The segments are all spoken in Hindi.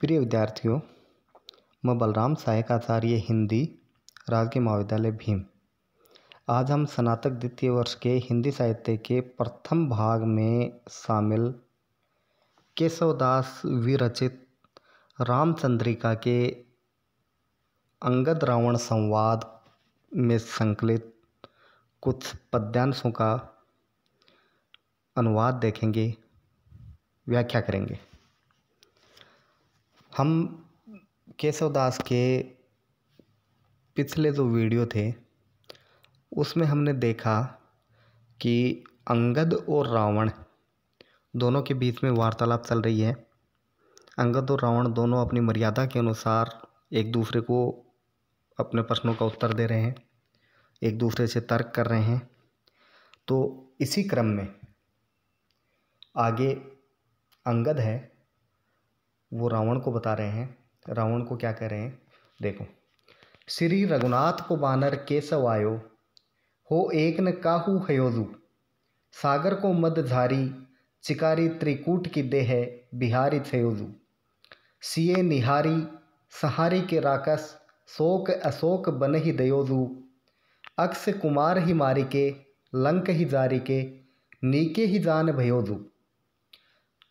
प्रिय विद्यार्थियों मैं बलराम सहायक आचार्य हिंदी राजकीय महाविद्यालय भीम आज हम स्नातक द्वितीय वर्ष के हिंदी साहित्य के प्रथम भाग में शामिल केशवदास विरचित रामचंद्रिका के अंगद रावण संवाद में संकलित कुछ पद्यांशों का अनुवाद देखेंगे व्याख्या करेंगे हम केशव दास के पिछले जो वीडियो थे उसमें हमने देखा कि अंगद और रावण दोनों के बीच में वार्तालाप चल रही है अंगद और रावण दोनों अपनी मर्यादा के अनुसार एक दूसरे को अपने प्रश्नों का उत्तर दे रहे हैं एक दूसरे से तर्क कर रहे हैं तो इसी क्रम में आगे अंगद है वो रावण को बता रहे हैं रावण को क्या कह रहे हैं देखो श्री रघुनाथ को बानर केसव आयो हो एक न काहू हयोदू सागर को मद झारी चिकारी त्रिकूट की देह बिहारी थयोदू सिए निहारी सहारी के राकस शोक अशोक बन ही दयोदू अक्ष कुमार ही मारी के लंक ही जारी के नीके ही जान भयो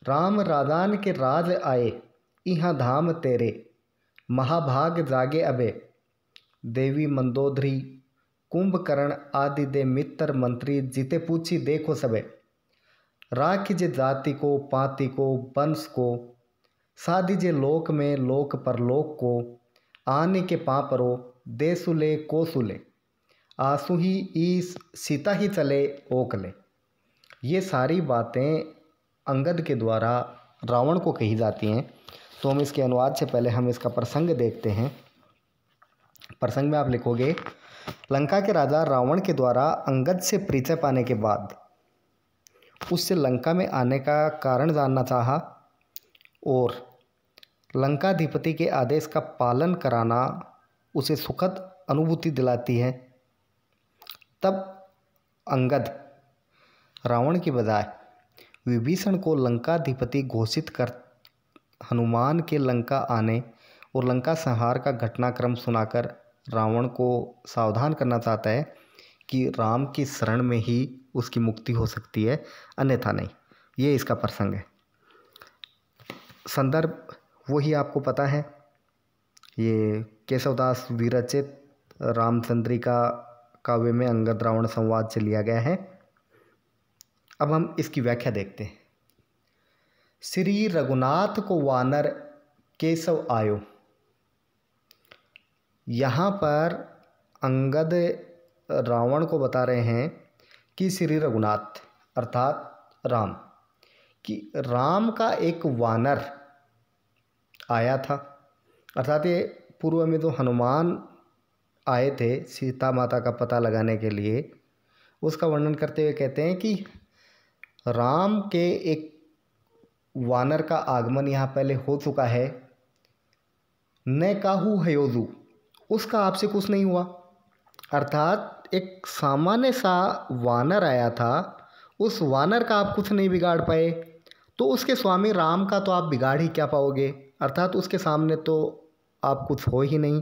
राम राजान के राज आए इहा धाम तेरे महाभाग जागे अबे देवी मंदोदरी कुंभकर्ण आदि दे मित्र मंत्री जिते पूछी देखो सबे राख जे जाति को पाति को वंश को साधि जे लोक में लोक पर लोक को आने के पापरो को सुले आंसू ही ईस सीता ही चले ओकले ये सारी बातें अंगद के द्वारा रावण को कही जाती हैं तो हम इसके अनुवाद से पहले हम इसका प्रसंग देखते हैं प्रसंग में आप लिखोगे लंका के राजा रावण के द्वारा अंगद से परिचय पाने के बाद उससे लंका में आने का कारण जानना चाहा और लंकाधिपति के आदेश का पालन कराना उसे सुखद अनुभूति दिलाती है तब अंगद रावण के बजाय विभीषण को लंकाधिपति घोषित कर हनुमान के लंका आने और लंका संहार का घटनाक्रम सुनाकर रावण को सावधान करना चाहता है कि राम की शरण में ही उसकी मुक्ति हो सकती है अन्यथा नहीं ये इसका प्रसंग है संदर्भ वही आपको पता है ये केशवदास विरचित रामचंद्रिका काव्य में अंगद रावण संवाद से लिया गया है अब हम इसकी व्याख्या देखते हैं श्री रघुनाथ को वानर केशव आयो यहाँ पर अंगद रावण को बता रहे हैं कि श्री रघुनाथ अर्थात राम कि राम का एक वानर आया था अर्थात ये पूर्व में तो हनुमान आए थे सीता माता का पता लगाने के लिए उसका वर्णन करते हुए कहते हैं कि राम के एक वानर का आगमन यहाँ पहले हो चुका है न काहू हयोजू उसका आपसे कुछ नहीं हुआ अर्थात एक सामान्य सा वानर आया था उस वानर का आप कुछ नहीं बिगाड़ पाए तो उसके स्वामी राम का तो आप बिगाड़ ही क्या पाओगे अर्थात उसके सामने तो आप कुछ हो ही नहीं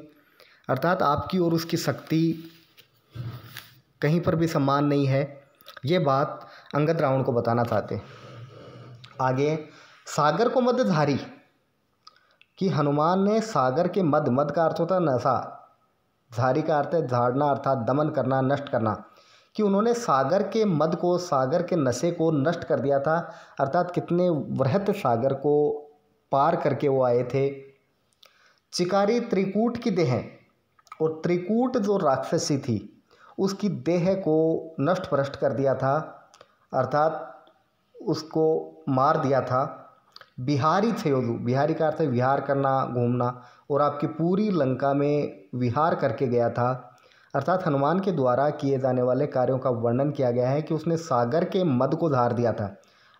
अर्थात आपकी और उसकी शक्ति कहीं पर भी सम्मान नहीं है ये बात अंगद रावण को बताना चाहते आगे सागर को मध्यधारी कि हनुमान ने सागर के मध मध का अर्थ होता है नशा धारी का अर्थ है झाड़ना अर्थात दमन करना नष्ट करना कि उन्होंने सागर के मध को सागर के नशे को नष्ट कर दिया था अर्थात कितने वृहत सागर को पार करके वो आए थे चिकारी त्रिकूट की देह और त्रिकूट जो राक्षसी थी उसकी देह को नष्ट भ्रष्ट कर दिया था अर्थात उसको मार दिया था बिहारी थयोदु बिहारी का अर्थ है विहार करना घूमना और आपकी पूरी लंका में विहार करके गया था अर्थात हनुमान के द्वारा किए जाने वाले कार्यों का वर्णन किया गया है कि उसने सागर के मद को धार दिया था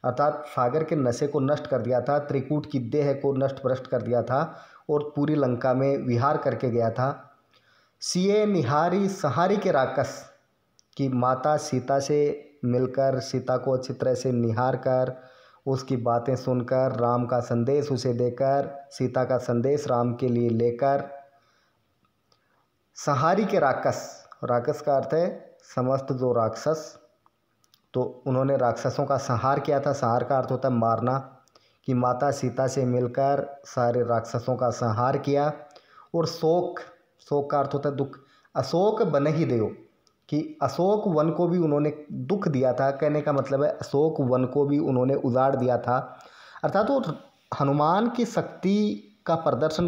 अर्थात सागर के नशे को नष्ट कर दिया था त्रिकूट की देह को नष्ट भ्रष्ट कर दिया था और पूरी लंका में विहार करके गया था सीए निहारी सहारी के राक्षस की माता सीता से मिलकर सीता को अच्छी तरह से निहार कर उसकी बातें सुनकर राम का संदेश उसे देकर सीता का संदेश राम के लिए लेकर सहारी के राक्षस राक्षस का अर्थ है समस्त जो राक्षस तो उन्होंने राक्षसों का संहार किया था संहार का अर्थ होता है मारना कि माता सीता से मिलकर सारे राक्षसों का संहार किया और शोक शोक का अर्थ होता है दुख अशोक बन ही देव कि अशोक वन को भी उन्होंने दुख दिया था कहने का मतलब है अशोक वन को भी उन्होंने उजाड़ दिया था अर्थात वो हनुमान की शक्ति का प्रदर्शन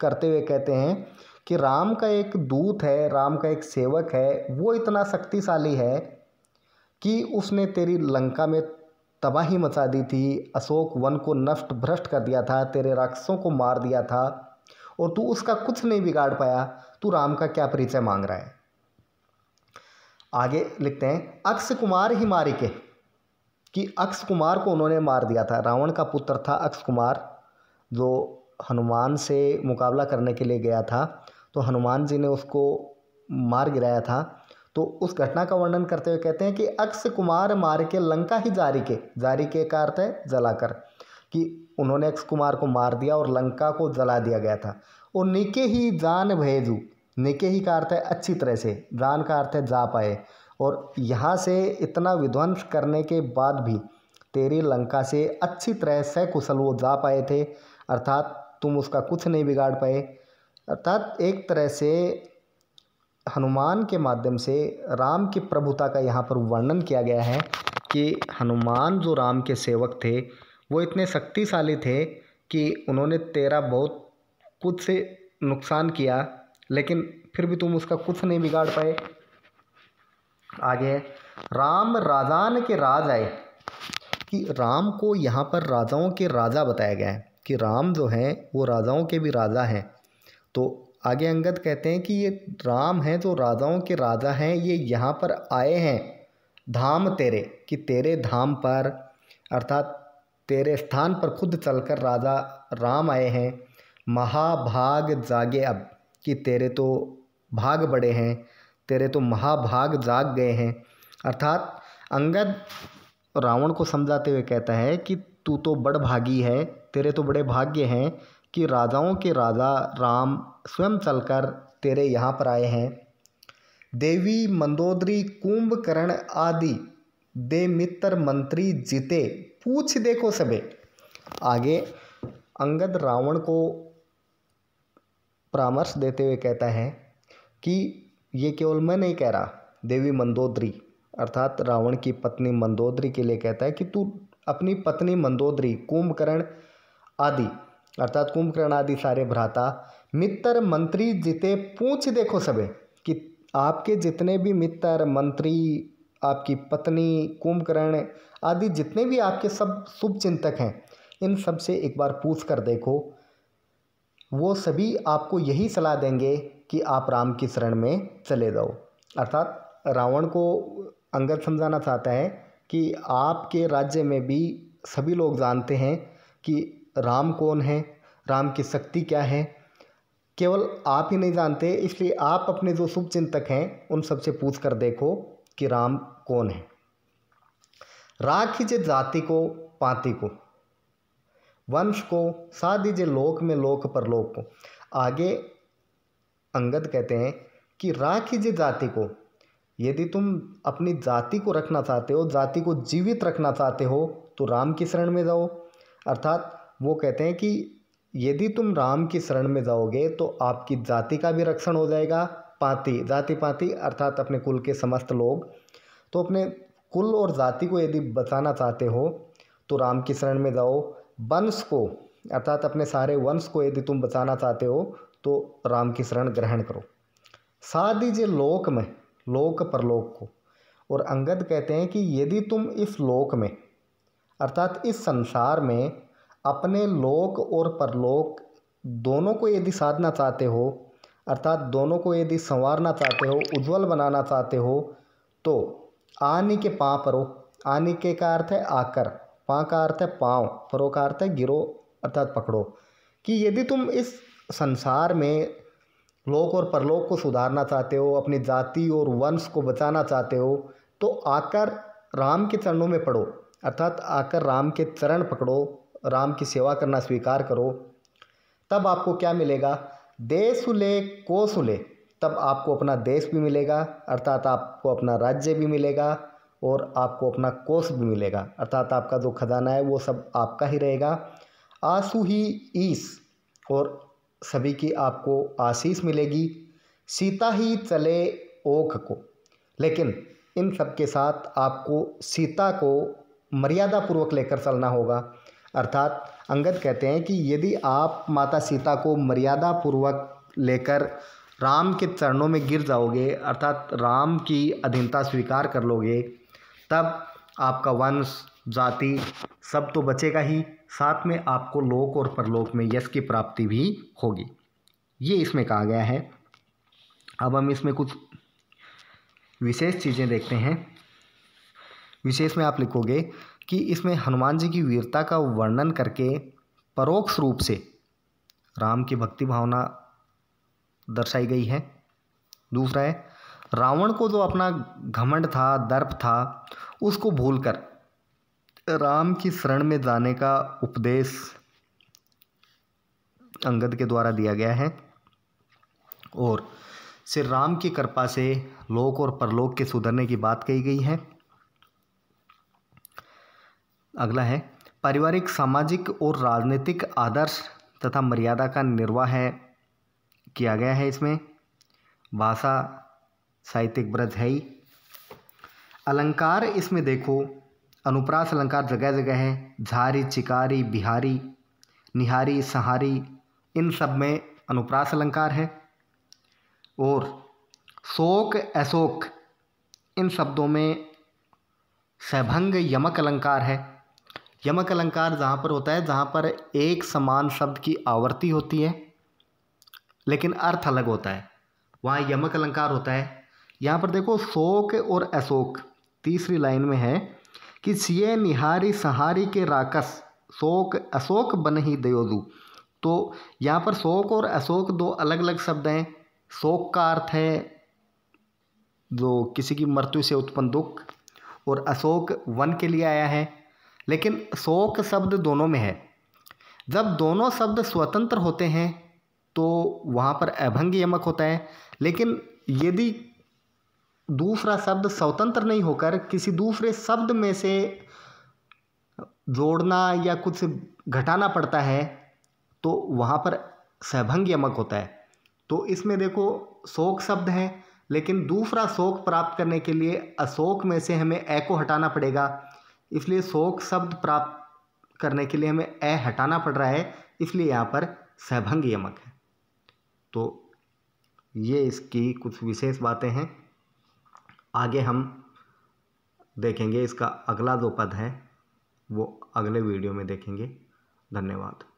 करते हुए कहते हैं कि राम का एक दूत है राम का एक सेवक है वो इतना शक्तिशाली है कि उसने तेरी लंका में तबाही मचा दी थी अशोक वन को नष्ट भ्रष्ट कर दिया था तेरे राक्षसों को मार दिया था और तू उसका कुछ नहीं बिगाड़ पाया तू राम का क्या परिचय मांग रहा है आगे लिखते हैं अक्ष कुमार ही मारे के कि अक्ष कुमार को उन्होंने मार दिया था रावण का पुत्र था अक्ष कुमार जो हनुमान से मुकाबला करने के लिए गया था तो हनुमान जी ने उसको मार गिराया था तो उस घटना का वर्णन करते हुए कहते हैं कि अक्ष कुमार मार के लंका ही जारी के जारी के का अर्थ है जलाकर कि उन्होंने अक्ष कुमार को मार दिया और लंका को जला दिया गया था और नीके ही जान भेजू नेके ही का अर्थ है अच्छी तरह से रान का अर्थ है जा पाए और यहाँ से इतना विध्वंस करने के बाद भी तेरी लंका से अच्छी तरह सकुशल वो जा पाए थे अर्थात तुम उसका कुछ नहीं बिगाड़ पाए अर्थात एक तरह से हनुमान के माध्यम से राम की प्रभुता का यहाँ पर वर्णन किया गया है कि हनुमान जो राम के सेवक थे वो इतने शक्तिशाली थे कि उन्होंने तेरा बहुत कुछ से नुकसान किया लेकिन फिर भी तुम उसका कुछ नहीं बिगाड़ पाए आगे राम राजान के राज आए कि राम को यहाँ पर राजाओं के राजा बताया गया है कि राम जो हैं वो राजाओं के भी राजा हैं तो आगे अंगद कहते हैं कि ये राम हैं तो राजाओं के राजा हैं ये यहाँ पर आए हैं धाम तेरे कि तेरे धाम पर अर्थात तेरे स्थान पर खुद चलकर राजा राम आए हैं महाभाग जागे अब कि तेरे तो भाग बड़े हैं तेरे तो महाभाग जाग गए हैं अर्थात अंगद रावण को समझाते हुए कहता है कि तू तो बड़ भागी है तेरे तो बड़े भाग्य हैं कि राजाओं के राजा राम स्वयं चलकर तेरे यहाँ पर आए हैं देवी मंदोदरी कुंभकर्ण आदि दे मित्र मंत्री जीते पूछ देखो सबे आगे अंगद रावण को परामर्श देते हुए कहता है कि ये केवल मैं नहीं कह रहा देवी मंदोदरी अर्थात रावण की पत्नी मंदोदरी के लिए कहता है कि तू अपनी पत्नी मंदोदरी कुंभकर्ण आदि अर्थात कुंभकर्ण आदि सारे भ्राता मित्र मंत्री जिते पूछ देखो सबे कि आपके जितने भी मित्र मंत्री आपकी पत्नी कुंभकर्ण आदि जितने भी आपके सब शुभ चिंतक हैं इन सब से एक बार पूछ कर देखो वो सभी आपको यही सलाह देंगे कि आप राम की शरण में चले जाओ अर्थात रावण को अंगद समझाना चाहता है कि आपके राज्य में भी सभी लोग जानते हैं कि राम कौन है राम की शक्ति क्या है केवल आप ही नहीं जानते इसलिए आप अपने जो शुभ चिंतक हैं उन सबसे पूछ कर देखो कि राम कौन है राखी जे जाति को पाति को वंश को साथ दीजिए लोक में लोक परलोक को आगे अंगद कहते हैं कि जी जाति को यदि तुम अपनी जाति को रखना चाहते हो जाति को जीवित रखना चाहते हो तो राम की शरण में जाओ अर्थात वो कहते हैं कि यदि तुम राम की शरण में जाओगे तो आपकी जाति का भी रक्षण हो जाएगा पाति जाति पाति अर्थात अपने कुल के समस्त लोग तो अपने कुल और जाति को यदि बचाना चाहते हो तो राम की शरण में जाओ वंश को अर्थात अपने सारे वंश को यदि तुम बचाना चाहते हो तो राम की शरण ग्रहण करो साथ दीजिए लोक में लोक परलोक को और अंगद कहते हैं कि यदि तुम इस लोक में अर्थात इस संसार में अपने लोक और परलोक दोनों को यदि साधना चाहते हो अर्थात दोनों को यदि संवारना चाहते हो उज्जवल बनाना चाहते हो तो आनी के पाँ परो आनी के का अर्थ है आकर पा का अर्थ है पाँव परो का अर्थ है गिरो अर्थात पकड़ो कि यदि तुम इस संसार में लोक और परलोक को सुधारना चाहते हो अपनी जाति और वंश को बचाना चाहते हो तो आकर राम के चरणों में पड़ो अर्थात आकर राम के चरण पकड़ो राम की सेवा करना स्वीकार करो तब आपको क्या मिलेगा देश को सुले तब आपको अपना देश भी मिलेगा अर्थात आपको अपना राज्य भी मिलेगा और आपको अपना कोष भी मिलेगा अर्थात आपका जो खजाना है वो सब आपका ही रहेगा आंसू ही ईस और सभी की आपको आशीष मिलेगी सीता ही चले ओख को लेकिन इन सब के साथ आपको सीता को मर्यादा पूर्वक लेकर चलना होगा अर्थात अंगद कहते हैं कि यदि आप माता सीता को मर्यादा पूर्वक लेकर राम के चरणों में गिर जाओगे अर्थात राम की अधीनता स्वीकार कर लोगे तब आपका वंश जाति सब तो बचेगा ही साथ में आपको लोक और परलोक में यश की प्राप्ति भी होगी ये इसमें कहा गया है अब हम इसमें कुछ विशेष चीज़ें देखते हैं विशेष में आप लिखोगे कि इसमें हनुमान जी की वीरता का वर्णन करके परोक्ष रूप से राम की भक्ति भावना दर्शाई गई है दूसरा है रावण को जो अपना घमंड था दर्प था उसको भूलकर राम की शरण में जाने का उपदेश अंगद के द्वारा दिया गया है और श्री राम की कृपा से लोक और परलोक के सुधरने की बात कही गई है अगला है पारिवारिक सामाजिक और राजनीतिक आदर्श तथा मर्यादा का निर्वाह है किया गया है इसमें भाषा साहित्यिक ब्रज है ही अलंकार इसमें देखो अनुप्रास अलंकार जगह जगह है झारी चिकारी बिहारी निहारी सहारी इन सब में अनुप्रास अलंकार है और शोक अशोक इन शब्दों में सभंग यमक अलंकार है यमक अलंकार जहाँ पर होता है जहाँ पर एक समान शब्द की आवृत्ति होती है लेकिन अर्थ अलग होता है वहाँ यमक अलंकार होता है यहाँ पर देखो शोक और अशोक तीसरी लाइन में है कि सिए निहारी सहारी के राकस शोक अशोक बन ही दयोदू तो यहाँ पर शोक और अशोक दो अलग अलग शब्द हैं शोक का अर्थ है जो किसी की मृत्यु से उत्पन्न दुख और अशोक वन के लिए आया है लेकिन शोक शब्द दोनों में है जब दोनों शब्द स्वतंत्र होते हैं तो वहाँ पर अभंग यमक होता है लेकिन यदि दूसरा शब्द स्वतंत्र नहीं होकर किसी दूसरे शब्द में से जोड़ना या कुछ घटाना पड़ता है तो वहाँ पर सहभंग यमक होता है तो इसमें देखो शोक शब्द है लेकिन दूसरा शोक प्राप्त करने के लिए अशोक में से हमें ए को हटाना पड़ेगा इसलिए शोक शब्द प्राप्त करने के लिए हमें ए हटाना पड़ रहा है इसलिए यहाँ पर सहभंग यमक है तो ये इसकी कुछ विशेष बातें हैं आगे हम देखेंगे इसका अगला जो पद है वो अगले वीडियो में देखेंगे धन्यवाद